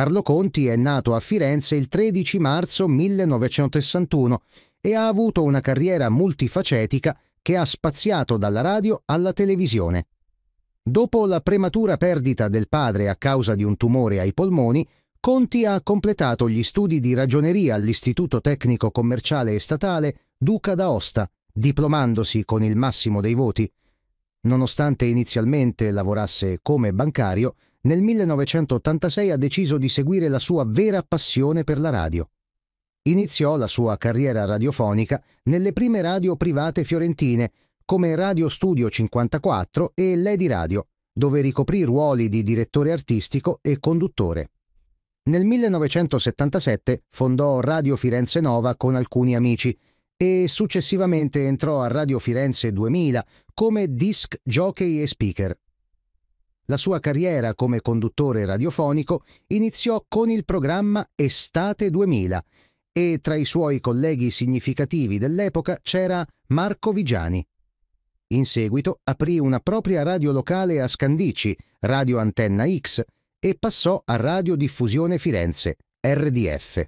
Carlo Conti è nato a Firenze il 13 marzo 1961 e ha avuto una carriera multifacetica che ha spaziato dalla radio alla televisione. Dopo la prematura perdita del padre a causa di un tumore ai polmoni, Conti ha completato gli studi di ragioneria all'Istituto Tecnico Commerciale e Statale Duca d'Aosta, diplomandosi con il massimo dei voti. Nonostante inizialmente lavorasse come bancario, nel 1986 ha deciso di seguire la sua vera passione per la radio. Iniziò la sua carriera radiofonica nelle prime radio private fiorentine, come Radio Studio 54 e Lady Radio, dove ricoprì ruoli di direttore artistico e conduttore. Nel 1977 fondò Radio Firenze Nova con alcuni amici e successivamente entrò a Radio Firenze 2000 come disc jockey e speaker. La sua carriera come conduttore radiofonico iniziò con il programma Estate 2000 e tra i suoi colleghi significativi dell'epoca c'era Marco Vigiani. In seguito aprì una propria radio locale a Scandici, Radio Antenna X, e passò a Radio Diffusione Firenze, RDF.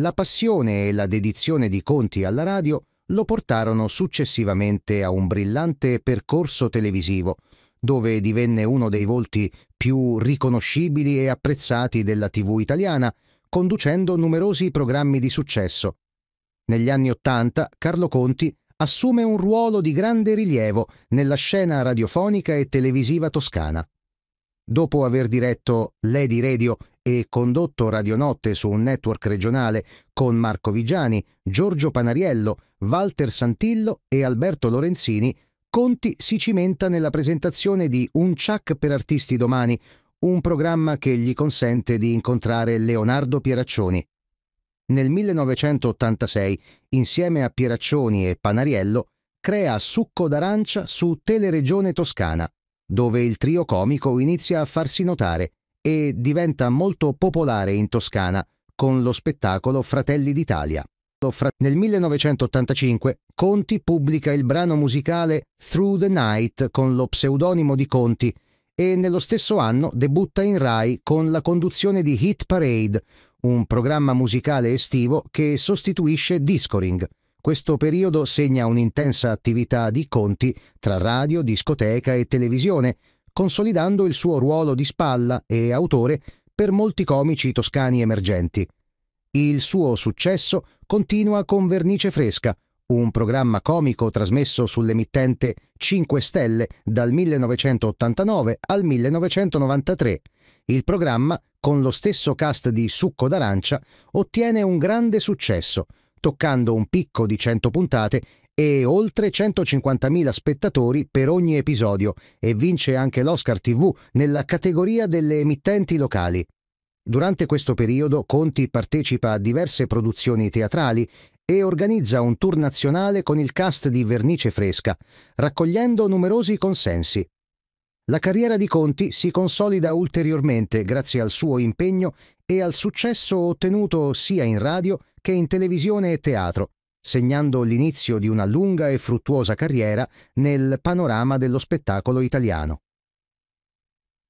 La passione e la dedizione di Conti alla radio lo portarono successivamente a un brillante percorso televisivo, dove divenne uno dei volti più riconoscibili e apprezzati della TV italiana, conducendo numerosi programmi di successo. Negli anni Ottanta Carlo Conti assume un ruolo di grande rilievo nella scena radiofonica e televisiva toscana. Dopo aver diretto Lady Radio e condotto Radionotte su un network regionale con Marco Vigiani, Giorgio Panariello, Walter Santillo e Alberto Lorenzini, Conti si cimenta nella presentazione di Un Chuck per artisti domani, un programma che gli consente di incontrare Leonardo Pieraccioni. Nel 1986, insieme a Pieraccioni e Panariello, crea Succo d'arancia su Teleregione Toscana, dove il trio comico inizia a farsi notare e diventa molto popolare in Toscana con lo spettacolo Fratelli d'Italia passato, fra... nel 1985 Conti pubblica il brano musicale Through the Night con lo pseudonimo di Conti e nello stesso anno debutta in Rai con la conduzione di Hit Parade, un programma musicale estivo che sostituisce Discoring. Questo periodo segna un'intensa attività di Conti tra radio, discoteca e televisione, consolidando il suo ruolo di spalla e autore per molti comici toscani emergenti. Il suo successo continua con Vernice Fresca, un programma comico trasmesso sull'emittente 5 Stelle dal 1989 al 1993. Il programma, con lo stesso cast di Succo d'Arancia, ottiene un grande successo, toccando un picco di 100 puntate e oltre 150.000 spettatori per ogni episodio e vince anche l'Oscar TV nella categoria delle emittenti locali. Durante questo periodo Conti partecipa a diverse produzioni teatrali e organizza un tour nazionale con il cast di Vernice Fresca, raccogliendo numerosi consensi. La carriera di Conti si consolida ulteriormente grazie al suo impegno e al successo ottenuto sia in radio che in televisione e teatro, segnando l'inizio di una lunga e fruttuosa carriera nel panorama dello spettacolo italiano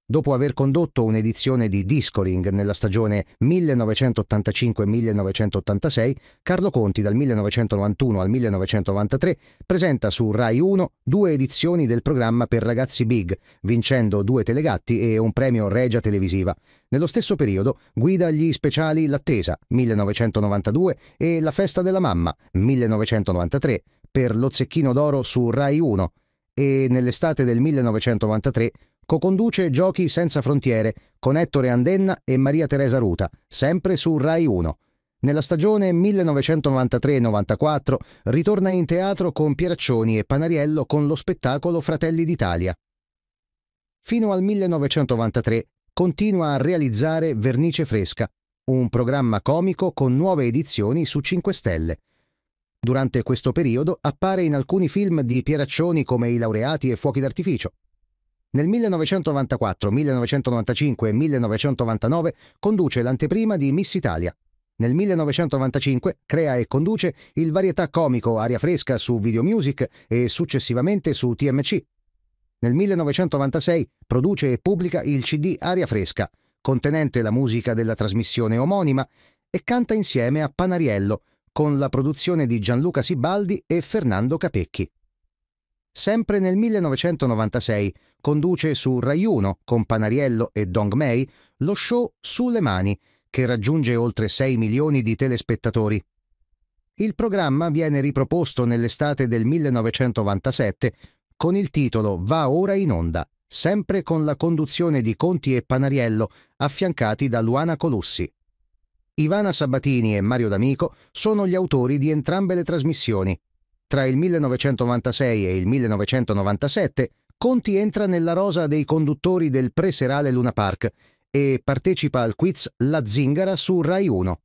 dopo aver condotto un'edizione di Discoring nella stagione 1985-1986, Carlo Conti dal 1991 al 1993 presenta su Rai 1 due edizioni del programma per ragazzi big, vincendo due telegatti e un premio Regia Televisiva. Nello stesso periodo guida gli speciali L'attesa 1992 e La festa della mamma 1993 per lo zecchino d'oro su Rai 1 e nell'estate del 1993 Coconduce Giochi senza frontiere con Ettore Andenna e Maria Teresa Ruta, sempre su Rai 1. Nella stagione 1993-94 ritorna in teatro con Pieraccioni e Panariello con lo spettacolo Fratelli d'Italia. Fino al 1993 continua a realizzare Vernice Fresca, un programma comico con nuove edizioni su 5 Stelle. Durante questo periodo appare in alcuni film di Pieraccioni come I laureati e Fuochi d'artificio, nel 1994, 1995 e 1999 conduce l'anteprima di Miss Italia. Nel 1995 crea e conduce il varietà comico Aria Fresca su Video Music e successivamente su TMC. Nel 1996 produce e pubblica il CD Aria Fresca, contenente la musica della trasmissione omonima, e canta insieme a Panariello, con la produzione di Gianluca Sibaldi e Fernando Capecchi. Sempre nel 1996 conduce su Rai 1 con Panariello e Dong Mei lo show Sulle mani, che raggiunge oltre 6 milioni di telespettatori. Il programma viene riproposto nell'estate del 1997 con il titolo Va ora in onda, sempre con la conduzione di Conti e Panariello affiancati da Luana Colussi. Ivana Sabatini e Mario D'Amico sono gli autori di entrambe le trasmissioni. Tra il 1996 e il 1997 Conti entra nella rosa dei conduttori del preserale Luna Park e partecipa al quiz La Zingara su Rai 1.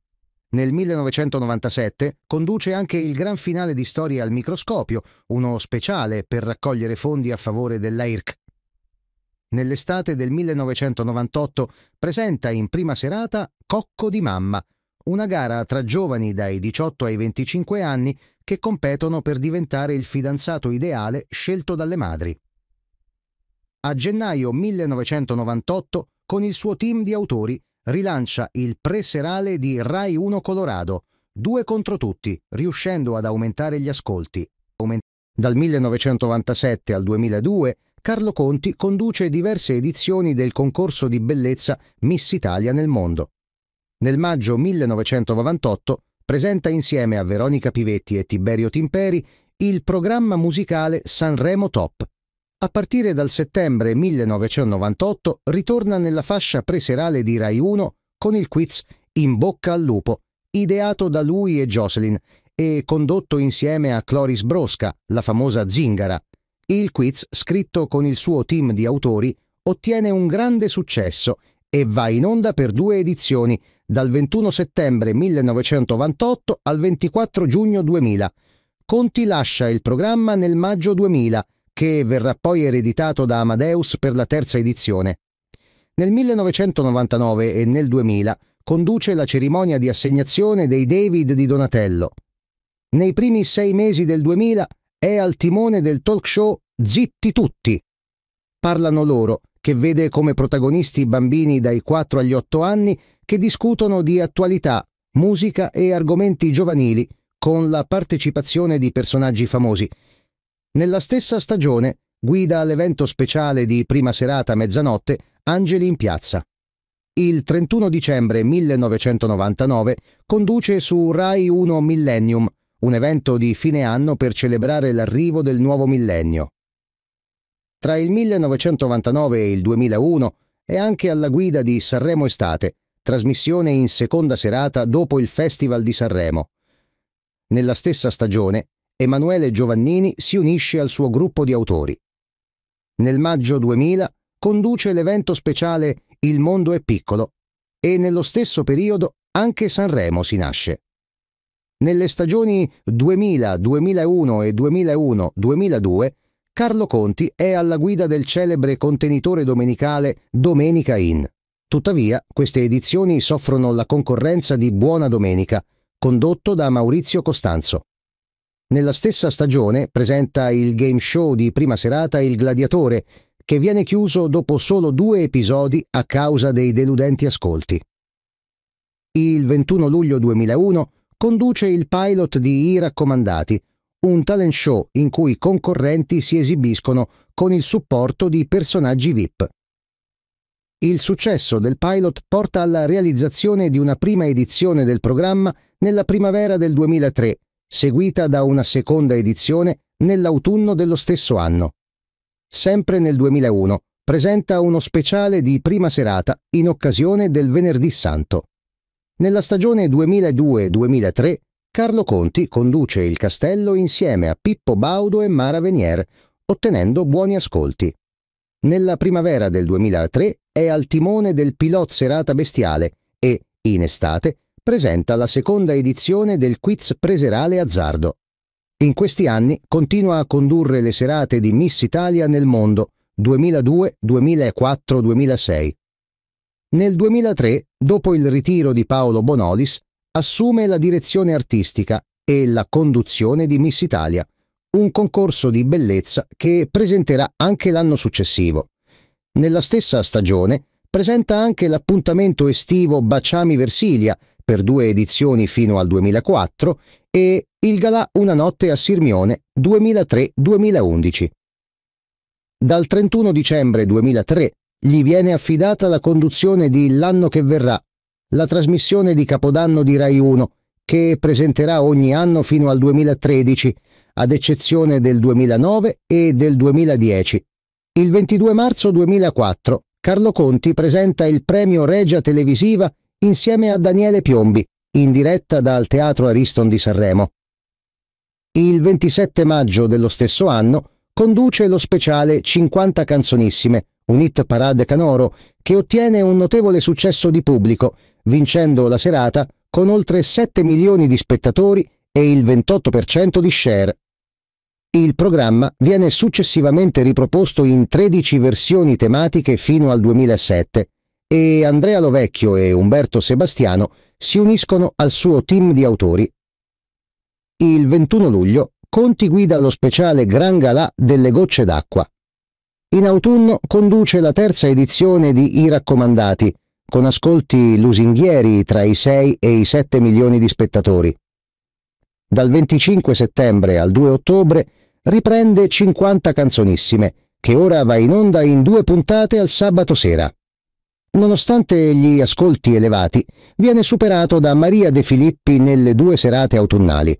Nel 1997 conduce anche il gran finale di Storie al microscopio, uno speciale per raccogliere fondi a favore dell'AIRC. Nell'estate del 1998 presenta in prima serata Cocco di Mamma, una gara tra giovani dai 18 ai 25 anni che competono per diventare il fidanzato ideale scelto dalle madri. A gennaio 1998, con il suo team di autori, rilancia il preserale di Rai 1 Colorado, due contro tutti, riuscendo ad aumentare gli ascolti. Dal 1997 al 2002, Carlo Conti conduce diverse edizioni del concorso di bellezza Miss Italia nel mondo. Nel maggio 1998 presenta insieme a Veronica Pivetti e Tiberio Timperi il programma musicale Sanremo Top. A partire dal settembre 1998 ritorna nella fascia preserale di Rai 1 con il quiz In bocca al lupo, ideato da lui e Jocelyn e condotto insieme a Cloris Brosca, la famosa Zingara. Il quiz, scritto con il suo team di autori, ottiene un grande successo e va in onda per due edizioni, dal 21 settembre 1998 al 24 giugno 2000. Conti lascia il programma nel maggio 2000, che verrà poi ereditato da Amadeus per la terza edizione. Nel 1999 e nel 2000 conduce la cerimonia di assegnazione dei David di Donatello. Nei primi sei mesi del 2000 è al timone del talk show Zitti tutti. Parlano loro che vede come protagonisti bambini dai 4 agli 8 anni che discutono di attualità, musica e argomenti giovanili, con la partecipazione di personaggi famosi. Nella stessa stagione guida l'evento speciale di prima serata a mezzanotte Angeli in piazza. Il 31 dicembre 1999 conduce su Rai 1 Millennium, un evento di fine anno per celebrare l'arrivo del nuovo millennio. Tra il 1999 e il 2001 è anche alla guida di Sanremo Estate, trasmissione in seconda serata dopo il Festival di Sanremo. Nella stessa stagione, Emanuele Giovannini si unisce al suo gruppo di autori. Nel maggio 2000 conduce l'evento speciale Il mondo è piccolo e nello stesso periodo anche Sanremo si nasce. Nelle stagioni 2000, 2001 e 2001-2002 Carlo Conti è alla guida del celebre contenitore domenicale Domenica In. Tuttavia, queste edizioni soffrono la concorrenza di Buona Domenica, condotto da Maurizio Costanzo. Nella stessa stagione presenta il game show di prima serata Il Gladiatore, che viene chiuso dopo solo due episodi a causa dei deludenti ascolti. Il 21 luglio 2001 conduce il pilot di I raccomandati, un talent show in cui i concorrenti si esibiscono con il supporto di personaggi VIP. Il successo del pilot porta alla realizzazione di una prima edizione del programma nella primavera del 2003, seguita da una seconda edizione nell'autunno dello stesso anno. Sempre nel 2001 presenta uno speciale di prima serata in occasione del Venerdì Santo. Nella stagione 2002-2003 Carlo Conti conduce il castello insieme a Pippo Baudo e Mara Venier, ottenendo buoni ascolti. Nella primavera del 2003 è al timone del Pilot Serata Bestiale e, in estate, presenta la seconda edizione del quiz preserale azzardo. In questi anni continua a condurre le serate di Miss Italia nel mondo 2002, 2004, 2006. Nel 2003, dopo il ritiro di Paolo Bonolis, assume la direzione artistica e la conduzione di Miss Italia, un concorso di bellezza che presenterà anche l'anno successivo. Nella stessa stagione presenta anche l'appuntamento estivo Baciami Versilia per due edizioni fino al 2004 e Il Galà Una notte a Sirmione 2003-2011. Dal 31 dicembre 2003 gli viene affidata la conduzione di L'anno che verrà la trasmissione di Capodanno di Rai 1, che presenterà ogni anno fino al 2013, ad eccezione del 2009 e del 2010. Il 22 marzo 2004 Carlo Conti presenta il premio Regia Televisiva insieme a Daniele Piombi, in diretta dal Teatro Ariston di Sanremo. Il 27 maggio dello stesso anno conduce lo speciale 50 canzonissime, un hit parade canoro, che ottiene un notevole successo di pubblico vincendo la serata con oltre 7 milioni di spettatori e il 28% di share. Il programma viene successivamente riproposto in 13 versioni tematiche fino al 2007 e Andrea Lovecchio e Umberto Sebastiano si uniscono al suo team di autori. Il 21 luglio Conti guida lo speciale Gran Galà delle gocce d'acqua. In autunno conduce la terza edizione di I raccomandati, con ascolti lusinghieri tra i 6 e i 7 milioni di spettatori. Dal 25 settembre al 2 ottobre riprende 50 canzonissime, che ora va in onda in due puntate al sabato sera. Nonostante gli ascolti elevati, viene superato da Maria De Filippi nelle due serate autunnali.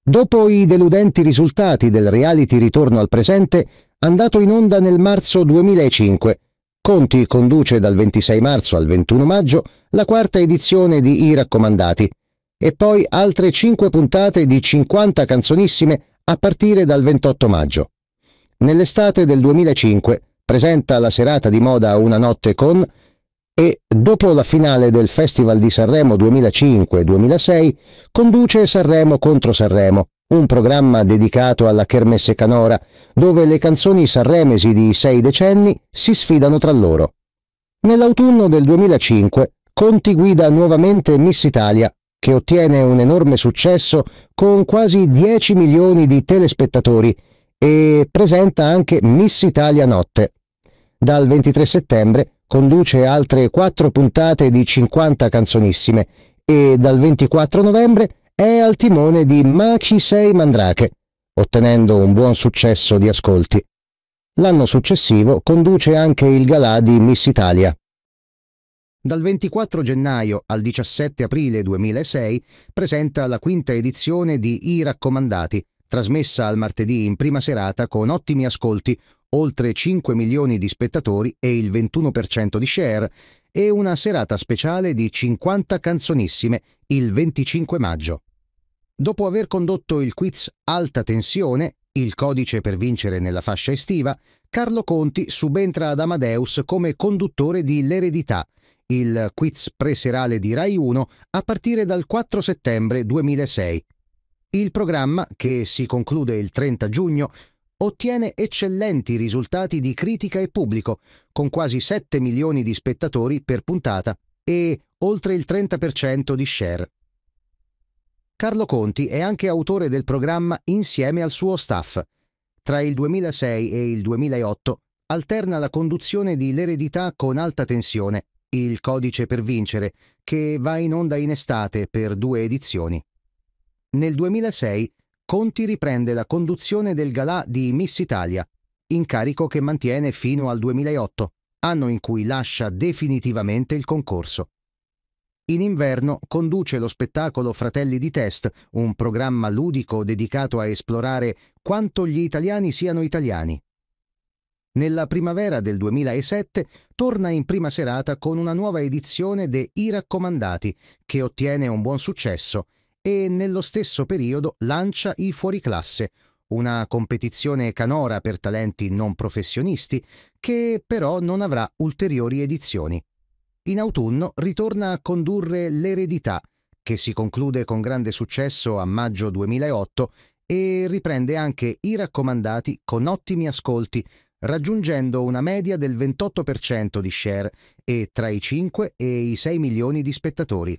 Dopo i deludenti risultati del reality Ritorno al presente, andato in onda nel marzo 2005, Conti conduce dal 26 marzo al 21 maggio la quarta edizione di I Raccomandati e poi altre 5 puntate di 50 canzonissime a partire dal 28 maggio. Nell'estate del 2005 presenta la serata di moda Una notte con e dopo la finale del Festival di Sanremo 2005-2006 conduce Sanremo contro Sanremo un programma dedicato alla Kermesse Canora, dove le canzoni sanremesi di sei decenni si sfidano tra loro. Nell'autunno del 2005 Conti guida nuovamente Miss Italia, che ottiene un enorme successo con quasi 10 milioni di telespettatori e presenta anche Miss Italia Notte. Dal 23 settembre conduce altre quattro puntate di 50 canzonissime e dal 24 novembre è al timone di Maci 6 Mandrake, ottenendo un buon successo di ascolti. L'anno successivo conduce anche il galà di Miss Italia. Dal 24 gennaio al 17 aprile 2006 presenta la quinta edizione di I Raccomandati, trasmessa al martedì in prima serata con ottimi ascolti, oltre 5 milioni di spettatori e il 21% di share, e una serata speciale di 50 canzonissime il 25 maggio. Dopo aver condotto il quiz Alta Tensione, il codice per vincere nella fascia estiva, Carlo Conti subentra ad Amadeus come conduttore di L'Eredità, il quiz preserale di Rai 1 a partire dal 4 settembre 2006. Il programma, che si conclude il 30 giugno, ottiene eccellenti risultati di critica e pubblico, con quasi 7 milioni di spettatori per puntata e oltre il 30% di share. Carlo Conti è anche autore del programma insieme al suo staff. Tra il 2006 e il 2008 alterna la conduzione di L'eredità con alta tensione, Il codice per vincere, che va in onda in estate per due edizioni. Nel 2006 Conti riprende la conduzione del galà di Miss Italia, incarico che mantiene fino al 2008, anno in cui lascia definitivamente il concorso. In inverno conduce lo spettacolo Fratelli di Test, un programma ludico dedicato a esplorare quanto gli italiani siano italiani. Nella primavera del 2007 torna in prima serata con una nuova edizione de I raccomandati, che ottiene un buon successo, e nello stesso periodo lancia i Fuoriclasse, una competizione canora per talenti non professionisti, che però non avrà ulteriori edizioni in autunno ritorna a condurre L'eredità, che si conclude con grande successo a maggio 2008 e riprende anche i raccomandati con ottimi ascolti, raggiungendo una media del 28% di share e tra i 5 e i 6 milioni di spettatori.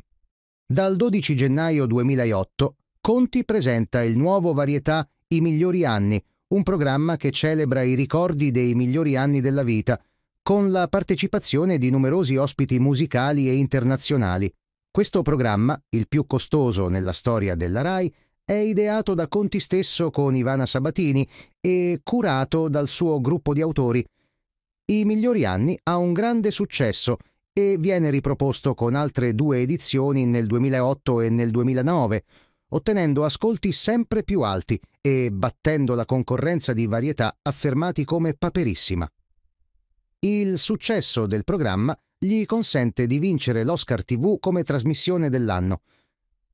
Dal 12 gennaio 2008 Conti presenta il nuovo varietà I migliori anni, un programma che celebra i ricordi dei migliori anni della vita, con la partecipazione di numerosi ospiti musicali e internazionali. Questo programma, il più costoso nella storia della RAI, è ideato da Conti stesso con Ivana Sabatini e curato dal suo gruppo di autori. I migliori anni ha un grande successo e viene riproposto con altre due edizioni nel 2008 e nel 2009, ottenendo ascolti sempre più alti e battendo la concorrenza di varietà affermati come paperissima. Il successo del programma gli consente di vincere l'Oscar TV come trasmissione dell'anno.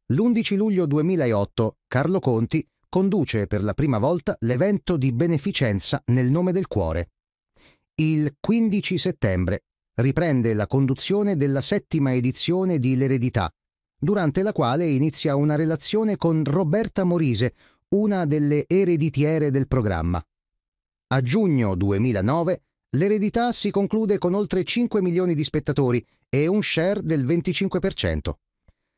L'11 luglio 2008 Carlo Conti conduce per la prima volta l'evento di beneficenza nel nome del cuore. Il 15 settembre riprende la conduzione della settima edizione di L'eredità, durante la quale inizia una relazione con Roberta Morise, una delle ereditiere del programma. A giugno 2009 L'eredità si conclude con oltre 5 milioni di spettatori e un share del 25%.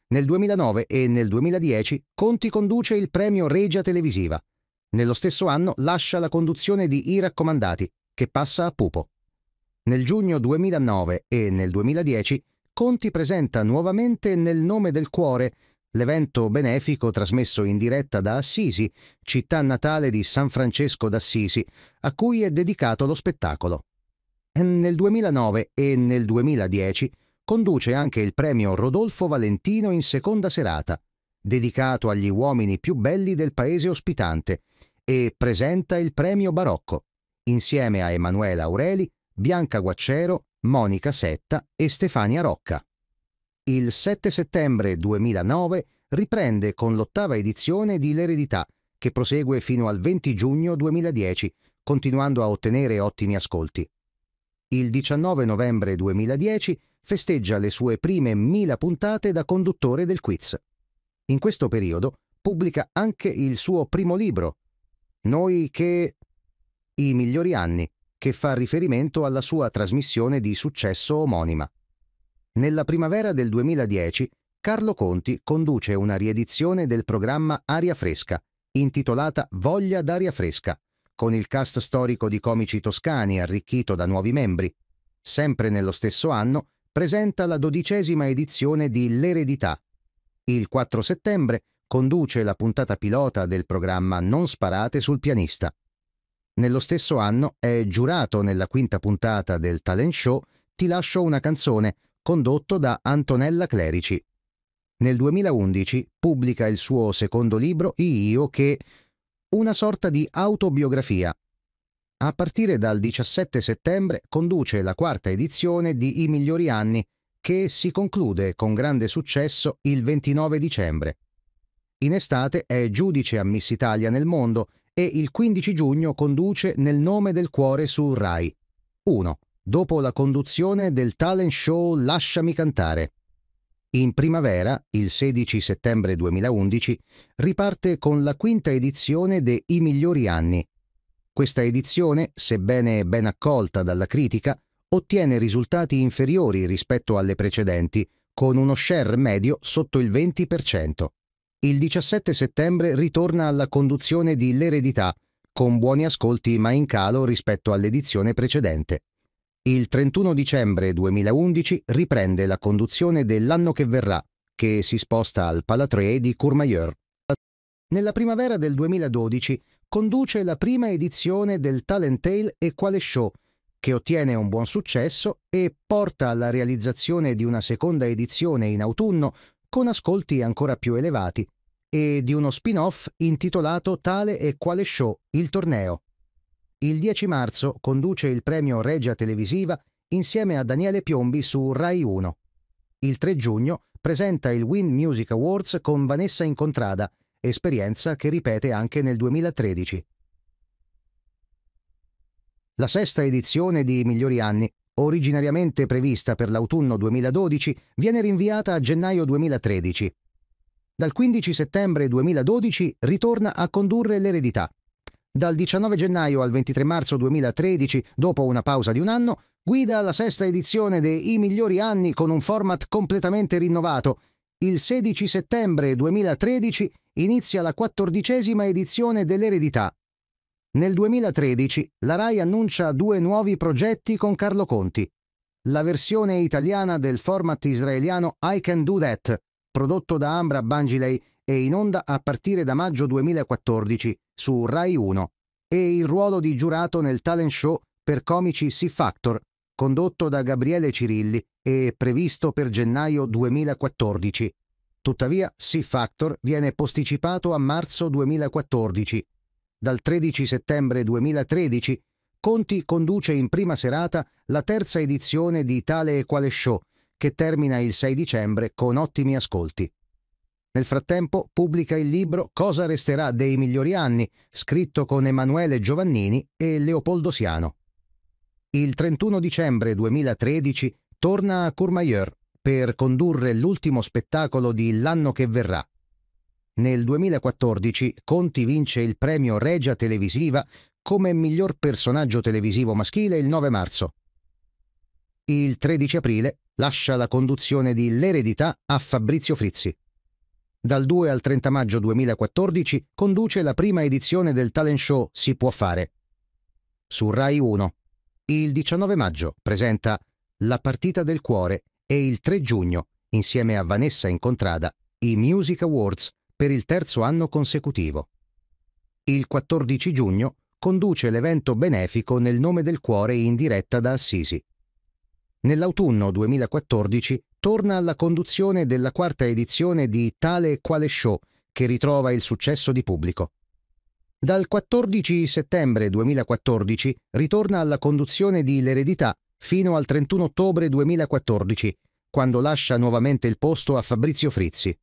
Nel 2009 e nel 2010 Conti conduce il premio Regia Televisiva. Nello stesso anno lascia la conduzione di I Raccomandati, che passa a Pupo. Nel giugno 2009 e nel 2010 Conti presenta nuovamente Nel nome del cuore l'evento benefico trasmesso in diretta da Assisi, città natale di San Francesco d'Assisi, a cui è dedicato lo spettacolo. Nel 2009 e nel 2010 conduce anche il premio Rodolfo Valentino in seconda serata, dedicato agli uomini più belli del paese ospitante, e presenta il premio Barocco, insieme a Emanuela Aureli, Bianca Guaccero, Monica Setta e Stefania Rocca. Il 7 settembre 2009 riprende con l'ottava edizione di L'eredità, che prosegue fino al 20 giugno 2010, continuando a ottenere ottimi ascolti. Il 19 novembre 2010 festeggia le sue prime 1000 puntate da conduttore del quiz. In questo periodo pubblica anche il suo primo libro, Noi che... I migliori anni, che fa riferimento alla sua trasmissione di successo omonima. Nella primavera del 2010 Carlo Conti conduce una riedizione del programma Aria Fresca, intitolata Voglia d'aria fresca, con il cast storico di comici toscani arricchito da nuovi membri. Sempre nello stesso anno presenta la dodicesima edizione di L'eredità. Il 4 settembre conduce la puntata pilota del programma Non sparate sul pianista. Nello stesso anno è giurato nella quinta puntata del talent show Ti lascio una canzone, condotto da Antonella Clerici. Nel 2011 pubblica il suo secondo libro, Io, che una sorta di autobiografia. A partire dal 17 settembre conduce la quarta edizione di I migliori anni, che si conclude con grande successo il 29 dicembre. In estate è giudice a Miss Italia nel mondo e il 15 giugno conduce Nel nome del cuore su Rai 1 dopo la conduzione del talent show Lasciami cantare. In primavera, il 16 settembre 2011, riparte con la quinta edizione de I migliori anni. Questa edizione, sebbene ben accolta dalla critica, ottiene risultati inferiori rispetto alle precedenti, con uno share medio sotto il 20%. Il 17 settembre ritorna alla conduzione di L'eredità, con buoni ascolti ma in calo rispetto all'edizione precedente. Il 31 dicembre 2011 riprende la conduzione dell'anno che verrà, che si sposta al Palatré di Courmayeur. Nella primavera del 2012 conduce la prima edizione del Talent Tale e Quale Show, che ottiene un buon successo e porta alla realizzazione di una seconda edizione in autunno con ascolti ancora più elevati e di uno spin-off intitolato Tale e Quale Show, il torneo. Il 10 marzo conduce il premio Regia Televisiva insieme a Daniele Piombi su Rai 1. Il 3 giugno presenta il Win Music Awards con Vanessa Incontrada, esperienza che ripete anche nel 2013. La sesta edizione di Migliori anni, originariamente prevista per l'autunno 2012, viene rinviata a gennaio 2013. Dal 15 settembre 2012 ritorna a condurre l'eredità dal 19 gennaio al 23 marzo 2013, dopo una pausa di un anno, guida la sesta edizione dei I migliori anni con un format completamente rinnovato. Il 16 settembre 2013 inizia la quattordicesima edizione dell'eredità. Nel 2013 la RAI annuncia due nuovi progetti con Carlo Conti. La versione italiana del format israeliano I Can Do That, prodotto da Ambra Bangilei e in onda a partire da maggio 2014 su Rai 1 e il ruolo di giurato nel talent show per comici Sea Factor, condotto da Gabriele Cirilli e previsto per gennaio 2014. Tuttavia, Sea Factor viene posticipato a marzo 2014. Dal 13 settembre 2013, Conti conduce in prima serata la terza edizione di Tale e Quale Show, che termina il 6 dicembre con ottimi ascolti. Nel frattempo pubblica il libro Cosa resterà dei migliori anni, scritto con Emanuele Giovannini e Leopoldo Siano. Il 31 dicembre 2013 torna a Courmayeur per condurre l'ultimo spettacolo di L'anno che verrà. Nel 2014 Conti vince il premio Regia Televisiva come miglior personaggio televisivo maschile il 9 marzo. Il 13 aprile lascia la conduzione di L'eredità a Fabrizio Frizzi. Dal 2 al 30 maggio 2014 conduce la prima edizione del talent show Si può fare. Su Rai 1. Il 19 maggio presenta La partita del cuore e il 3 giugno, insieme a Vanessa Incontrada, i Music Awards per il terzo anno consecutivo. Il 14 giugno conduce l'evento benefico nel nome del cuore in diretta da Assisi. Nell'autunno 2014 torna alla conduzione della quarta edizione di Tale e quale show, che ritrova il successo di pubblico. Dal 14 settembre 2014 ritorna alla conduzione di L'eredità fino al 31 ottobre 2014, quando lascia nuovamente il posto a Fabrizio Frizzi.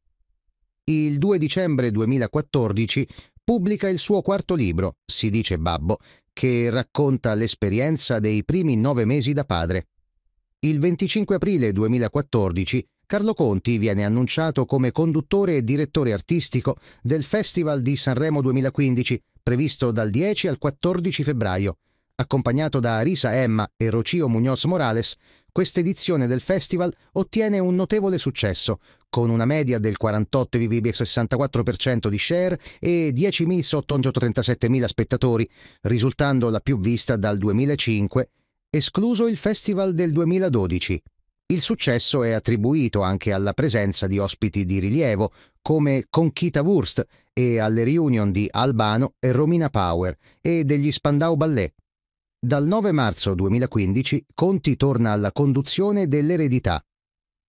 Il 2 dicembre 2014 pubblica il suo quarto libro, Si dice Babbo, che racconta l'esperienza dei primi nove mesi da padre. Il 25 aprile 2014 Carlo Conti viene annunciato come conduttore e direttore artistico del Festival di Sanremo 2015, previsto dal 10 al 14 febbraio. Accompagnato da Arisa Emma e Rocio Muñoz Morales, questa edizione del festival ottiene un notevole successo, con una media del 48,64% di share e 10.837.000 spettatori, risultando la più vista dal 2005 escluso il Festival del 2012. Il successo è attribuito anche alla presenza di ospiti di rilievo come Conchita Wurst e alle reunion di Albano e Romina Power e degli Spandau Ballet. Dal 9 marzo 2015 Conti torna alla conduzione dell'eredità.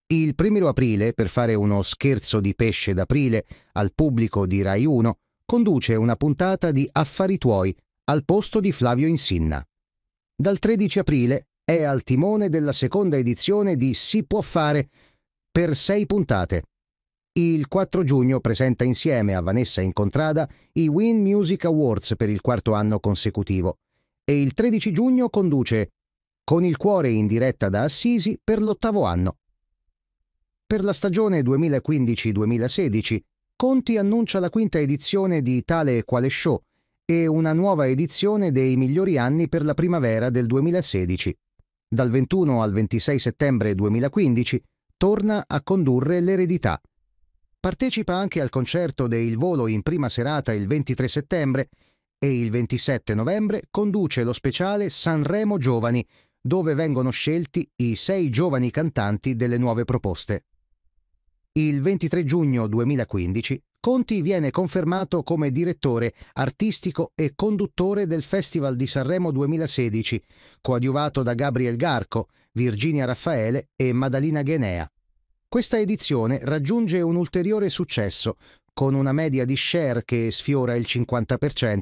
Il 1 aprile, per fare uno scherzo di pesce d'aprile al pubblico di Rai 1, conduce una puntata di Affari tuoi al posto di Flavio Insinna dal 13 aprile è al timone della seconda edizione di Si può fare per sei puntate. Il 4 giugno presenta insieme a Vanessa Incontrada i Win Music Awards per il quarto anno consecutivo e il 13 giugno conduce Con il cuore in diretta da Assisi per l'ottavo anno. Per la stagione 2015-2016 Conti annuncia la quinta edizione di Tale e Quale Show e una nuova edizione dei migliori anni per la primavera del 2016. Dal 21 al 26 settembre 2015 torna a condurre l'eredità. Partecipa anche al concerto de Il Volo in prima serata il 23 settembre e il 27 novembre conduce lo speciale Sanremo Giovani, dove vengono scelti i sei giovani cantanti delle nuove proposte. Il 23 giugno 2015 Conti viene confermato come direttore artistico e conduttore del Festival di Sanremo 2016, coadiuvato da Gabriel Garco, Virginia Raffaele e Maddalena Ghenea. Questa edizione raggiunge un ulteriore successo, con una media di share che sfiora il 50%,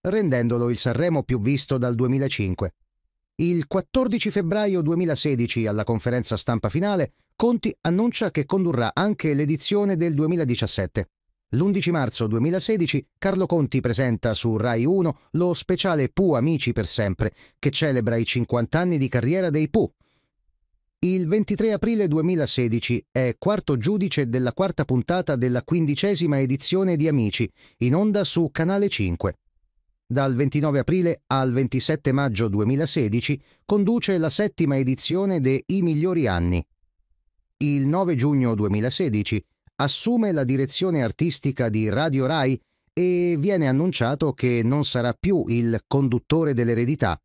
rendendolo il Sanremo più visto dal 2005. Il 14 febbraio 2016, alla conferenza stampa finale, Conti annuncia che condurrà anche l'edizione del 2017. L'11 marzo 2016 Carlo Conti presenta su Rai 1 lo speciale Pu Amici per sempre, che celebra i 50 anni di carriera dei Pu. Il 23 aprile 2016 è quarto giudice della quarta puntata della quindicesima edizione di Amici, in onda su Canale 5. Dal 29 aprile al 27 maggio 2016 conduce la settima edizione de I migliori anni. Il 9 giugno 2016 assume la direzione artistica di Radio Rai e viene annunciato che non sarà più il conduttore dell'eredità.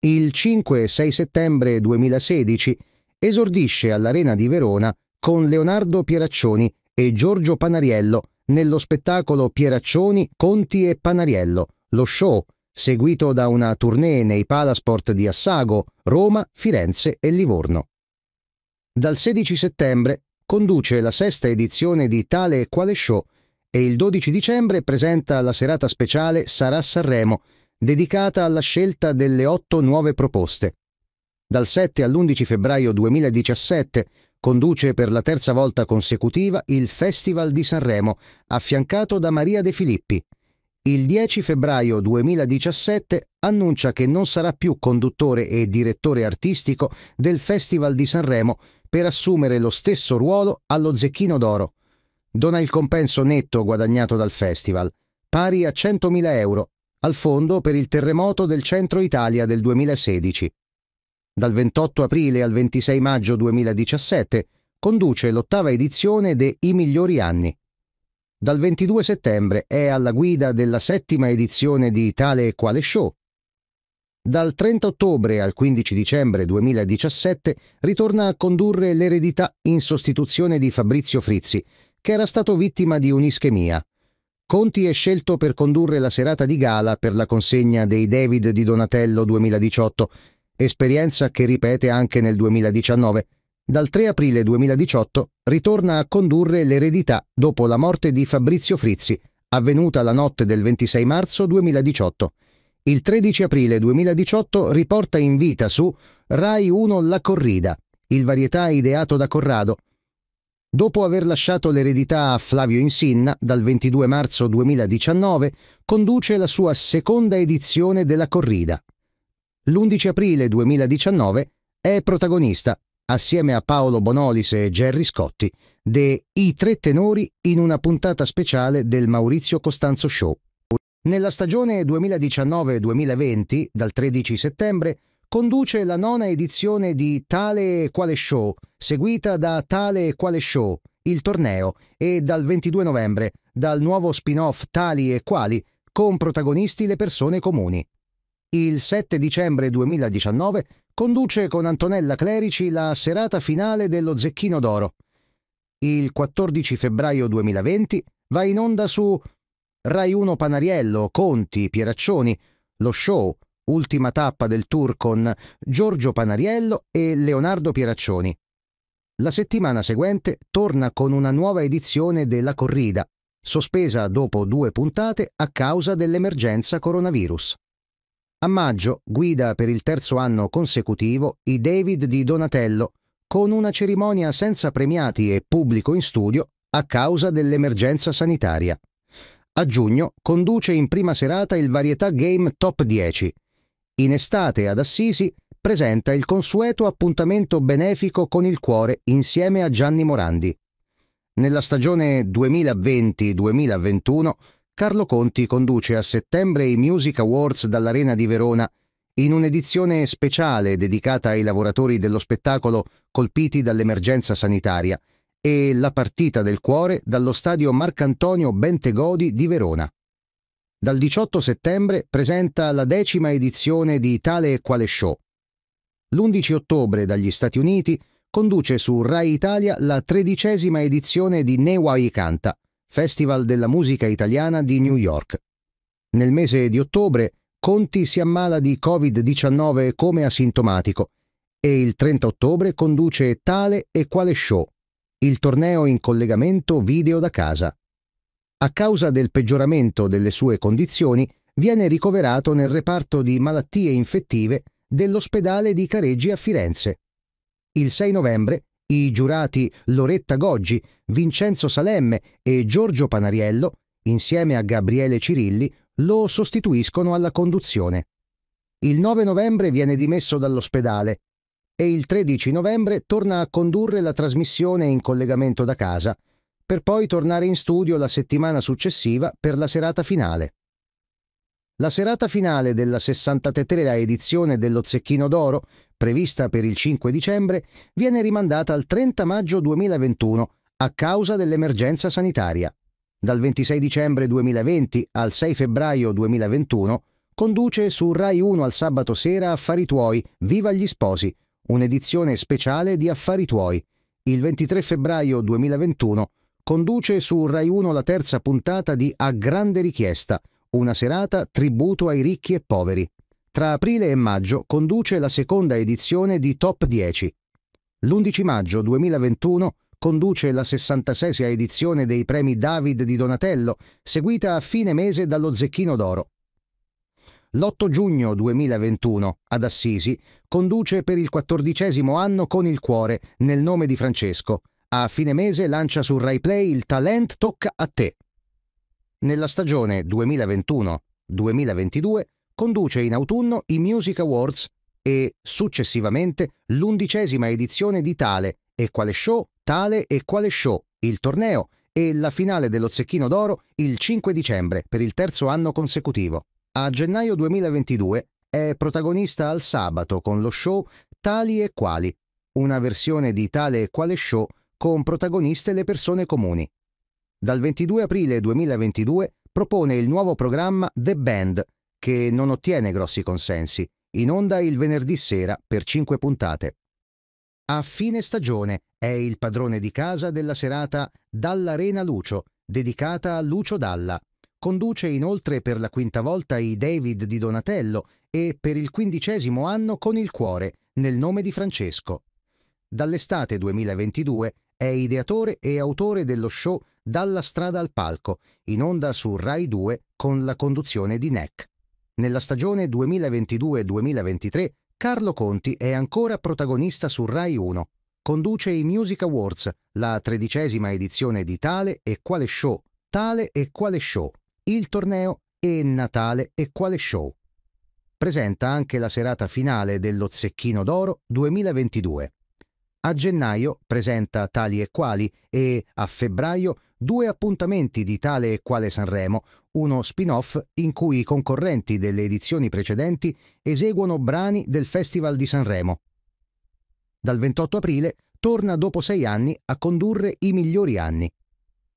Il 5 6 settembre 2016 esordisce all'Arena di Verona con Leonardo Pieraccioni e Giorgio Panariello nello spettacolo Pieraccioni, Conti e Panariello, lo show, seguito da una tournée nei Palasport di Assago, Roma, Firenze e Livorno. Dal 16 settembre conduce la sesta edizione di tale e quale show e il 12 dicembre presenta la serata speciale Sarà Sanremo, dedicata alla scelta delle otto nuove proposte. Dal 7 all'11 febbraio 2017 conduce per la terza volta consecutiva il Festival di Sanremo, affiancato da Maria De Filippi. Il 10 febbraio 2017 annuncia che non sarà più conduttore e direttore artistico del Festival di Sanremo, per assumere lo stesso ruolo allo Zecchino d'Oro. Dona il compenso netto guadagnato dal festival, pari a 100.000 euro, al fondo per il terremoto del centro Italia del 2016. Dal 28 aprile al 26 maggio 2017 conduce l'ottava edizione de I migliori anni. Dal 22 settembre è alla guida della settima edizione di Tale e Quale Show, dal 30 ottobre al 15 dicembre 2017 ritorna a condurre l'eredità in sostituzione di Fabrizio Frizzi, che era stato vittima di un'ischemia. Conti è scelto per condurre la serata di gala per la consegna dei David di Donatello 2018, esperienza che ripete anche nel 2019. Dal 3 aprile 2018 ritorna a condurre l'eredità dopo la morte di Fabrizio Frizzi, avvenuta la notte del 26 marzo 2018 il 13 aprile 2018 riporta in vita su Rai 1 La Corrida, il varietà ideato da Corrado. Dopo aver lasciato l'eredità a Flavio Insinna, dal 22 marzo 2019 conduce la sua seconda edizione della Corrida. L'11 aprile 2019 è protagonista, assieme a Paolo Bonolis e Gerry Scotti, de I tre tenori in una puntata speciale del Maurizio Costanzo Show. Nella stagione 2019-2020, dal 13 settembre, conduce la nona edizione di Tale e Quale Show, seguita da Tale e Quale Show, il torneo, e dal 22 novembre, dal nuovo spin-off Tali e Quali, con protagonisti le persone comuni. Il 7 dicembre 2019 conduce con Antonella Clerici la serata finale dello Zecchino d'Oro. Il 14 febbraio 2020 va in onda su Rai 1 Panariello, Conti, Pieraccioni, lo show, ultima tappa del tour con Giorgio Panariello e Leonardo Pieraccioni. La settimana seguente torna con una nuova edizione della corrida, sospesa dopo due puntate a causa dell'emergenza coronavirus. A maggio guida per il terzo anno consecutivo i David di Donatello, con una cerimonia senza premiati e pubblico in studio a causa dell'emergenza sanitaria. A giugno conduce in prima serata il Varietà Game Top 10. In estate ad Assisi presenta il consueto appuntamento benefico con il cuore insieme a Gianni Morandi. Nella stagione 2020-2021 Carlo Conti conduce a settembre i Music Awards dall'Arena di Verona in un'edizione speciale dedicata ai lavoratori dello spettacolo colpiti dall'emergenza sanitaria e la partita del cuore dallo stadio Marcantonio Bentegodi di Verona. Dal 18 settembre presenta la decima edizione di Tale e Quale Show. L'11 ottobre dagli Stati Uniti conduce su Rai Italia la tredicesima edizione di Newai Canta, Festival della musica italiana di New York. Nel mese di ottobre Conti si ammala di Covid-19 come asintomatico e il 30 ottobre conduce Tale e Quale Show il torneo in collegamento video da casa. A causa del peggioramento delle sue condizioni, viene ricoverato nel reparto di malattie infettive dell'ospedale di Careggi a Firenze. Il 6 novembre i giurati Loretta Goggi, Vincenzo Salemme e Giorgio Panariello, insieme a Gabriele Cirilli, lo sostituiscono alla conduzione. Il 9 novembre viene dimesso dall'ospedale e il 13 novembre torna a condurre la trasmissione in collegamento da casa, per poi tornare in studio la settimana successiva per la serata finale. La serata finale della 63 edizione dello Zecchino d'Oro, prevista per il 5 dicembre, viene rimandata al 30 maggio 2021 a causa dell'emergenza sanitaria. Dal 26 dicembre 2020 al 6 febbraio 2021 conduce su Rai 1 al sabato sera Affari tuoi, Viva gli sposi, un'edizione speciale di Affari tuoi. Il 23 febbraio 2021 conduce su Rai 1 la terza puntata di A Grande Richiesta, una serata tributo ai ricchi e poveri. Tra aprile e maggio conduce la seconda edizione di Top 10. L'11 maggio 2021 conduce la 66 edizione dei premi David di Donatello, seguita a fine mese dallo Zecchino d'Oro. L'8 giugno 2021, ad Assisi, conduce per il quattordicesimo anno con il cuore, nel nome di Francesco. A fine mese lancia su RaiPlay il talent Tocca a te. Nella stagione 2021-2022 conduce in autunno i Music Awards e, successivamente, l'undicesima edizione di Tale e quale show, Tale e quale show, il torneo e la finale dello Zecchino d'Oro il 5 dicembre per il terzo anno consecutivo. A gennaio 2022 è protagonista al sabato con lo show Tali e Quali, una versione di Tale e Quale Show con protagoniste le persone comuni. Dal 22 aprile 2022 propone il nuovo programma The Band, che non ottiene grossi consensi, in onda il venerdì sera per 5 puntate. A fine stagione è il padrone di casa della serata Dall'Arena Lucio, dedicata a Lucio Dalla, Conduce inoltre per la quinta volta i David di Donatello e per il quindicesimo anno con il cuore, nel nome di Francesco. Dall'estate 2022 è ideatore e autore dello show Dalla strada al palco, in onda su Rai 2 con la conduzione di NEC. Nella stagione 2022-2023 Carlo Conti è ancora protagonista su Rai 1. Conduce i Music Awards, la tredicesima edizione di Tale e Quale Show, Tale e Quale Show, il torneo e Natale e quale show. Presenta anche la serata finale dello Zecchino d'Oro 2022. A gennaio presenta tali e quali e a febbraio due appuntamenti di tale e quale Sanremo, uno spin-off in cui i concorrenti delle edizioni precedenti eseguono brani del Festival di Sanremo. Dal 28 aprile torna dopo sei anni a condurre i migliori anni.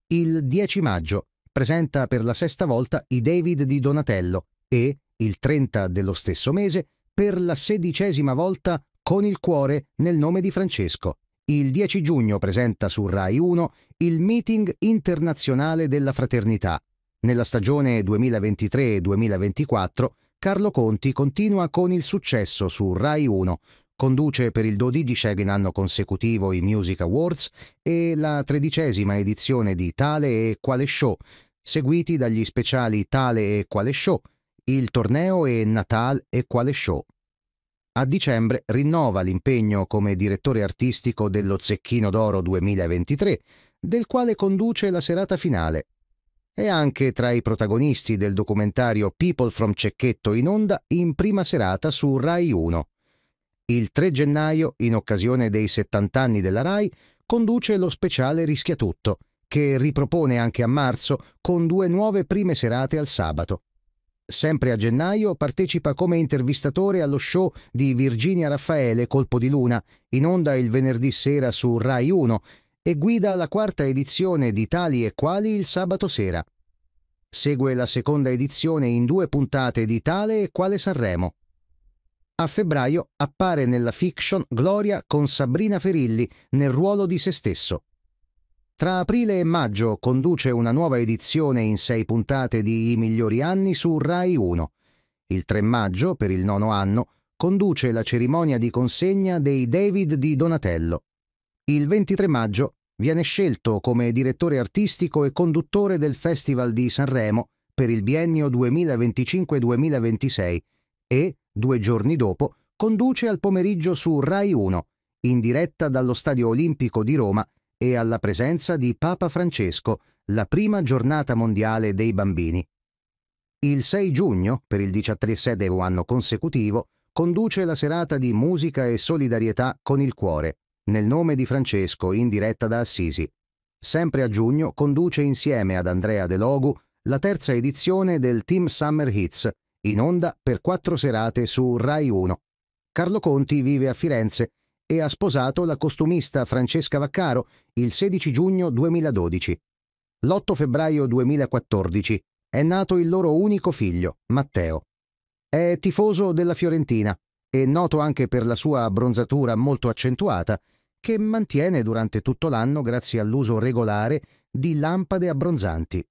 Il 10 maggio presenta per la sesta volta i David di Donatello e, il 30 dello stesso mese, per la sedicesima volta Con il cuore nel nome di Francesco. Il 10 giugno presenta su Rai 1 il Meeting internazionale della fraternità. Nella stagione 2023-2024 Carlo Conti continua con il successo su Rai 1, conduce per il dodicesimo anno consecutivo i Music Awards e la tredicesima edizione di Tale e Quale Show, seguiti dagli speciali Tale e Quale Show, il torneo e Natal e Quale Show. A dicembre rinnova l'impegno come direttore artistico dello Zecchino d'Oro 2023, del quale conduce la serata finale. È anche tra i protagonisti del documentario People from Cecchetto in onda in prima serata su Rai 1. Il 3 gennaio, in occasione dei 70 anni della Rai, conduce lo speciale Rischia Tutto, che ripropone anche a marzo con due nuove prime serate al sabato. Sempre a gennaio partecipa come intervistatore allo show di Virginia Raffaele Colpo di Luna, in onda il venerdì sera su Rai 1, e guida la quarta edizione di Tali e Quali il sabato sera. Segue la seconda edizione in due puntate di Tale e Quale Sanremo. A febbraio appare nella fiction Gloria con Sabrina Ferilli nel ruolo di se stesso. Tra aprile e maggio conduce una nuova edizione in sei puntate di I migliori anni su Rai 1. Il 3 maggio, per il nono anno, conduce la cerimonia di consegna dei David di Donatello. Il 23 maggio viene scelto come direttore artistico e conduttore del Festival di Sanremo per il biennio 2025-2026 e, due giorni dopo, conduce al pomeriggio su Rai 1, in diretta dallo Stadio Olimpico di Roma, e alla presenza di Papa Francesco, la prima giornata mondiale dei bambini. Il 6 giugno, per il diciattresimo anno consecutivo, conduce la serata di musica e solidarietà con il cuore, nel nome di Francesco, in diretta da Assisi. Sempre a giugno conduce insieme ad Andrea De Logu la terza edizione del Team Summer Hits, in onda per quattro serate su Rai 1. Carlo Conti vive a Firenze e ha sposato la costumista Francesca Vaccaro il 16 giugno 2012. L'8 febbraio 2014 è nato il loro unico figlio, Matteo. È tifoso della Fiorentina e noto anche per la sua abbronzatura molto accentuata che mantiene durante tutto l'anno grazie all'uso regolare di lampade abbronzanti.